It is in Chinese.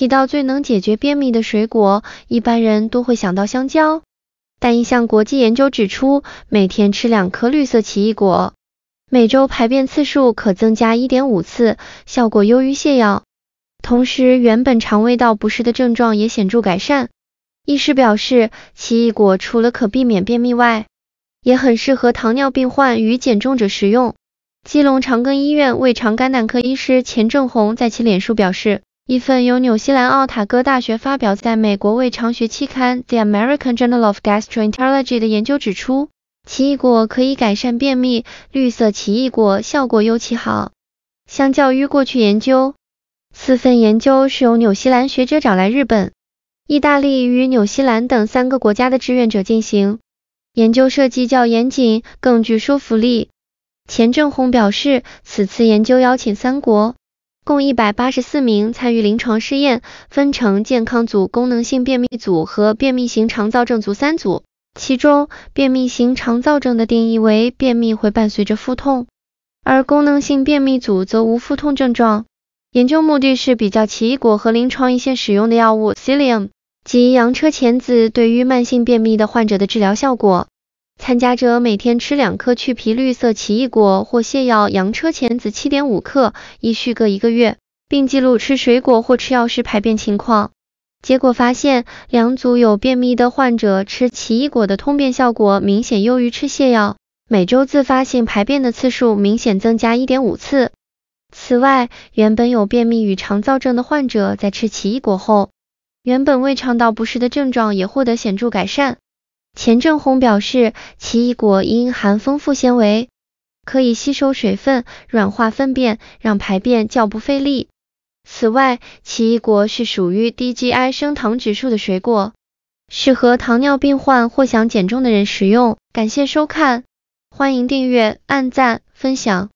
提到最能解决便秘的水果，一般人都会想到香蕉。但一项国际研究指出，每天吃两颗绿色奇异果，每周排便次数可增加一点五次，效果优于泻药。同时，原本肠胃道不适的症状也显著改善。医师表示，奇异果除了可避免便秘外，也很适合糖尿病患与减重者食用。基隆长庚医院胃肠肝胆科医师钱正红在其脸书表示。一份由纽西兰奥塔哥大学发表在美国胃肠学期刊《The American Journal of Gastroenterology》的研究指出，奇异果可以改善便秘，绿色奇异果效果尤其好。相较于过去研究，四份研究是由纽西兰学者找来日本、意大利与纽西兰等三个国家的志愿者进行，研究设计较严谨，更具说服力。钱正红表示，此次研究邀请三国。共一百八十四名参与临床试验，分成健康组、功能性便秘组和便秘型肠燥症组三组。其中，便秘型肠燥症的定义为便秘会伴随着腹痛，而功能性便秘组则无腹痛症状。研究目的是比较奇异果和临床一线使用的药物 c i l i u m 及洋车前子对于慢性便秘的患者的治疗效果。参加者每天吃两颗去皮绿色奇异果或泻药洋车前子七点五克，一续各一个月，并记录吃水果或吃药时排便情况。结果发现，两组有便秘的患者吃奇异果的通便效果明显优于吃泻药，每周自发性排便的次数明显增加一点五次。此外，原本有便秘与肠燥症的患者在吃奇异果后，原本胃肠道不适的症状也获得显著改善。钱正红表示，奇异果因含丰富纤维，可以吸收水分，软化粪便，让排便较不费力。此外，奇异果是属于低 GI 升糖指数的水果，适合糖尿病患或想减重的人食用。感谢收看，欢迎订阅、按赞、分享。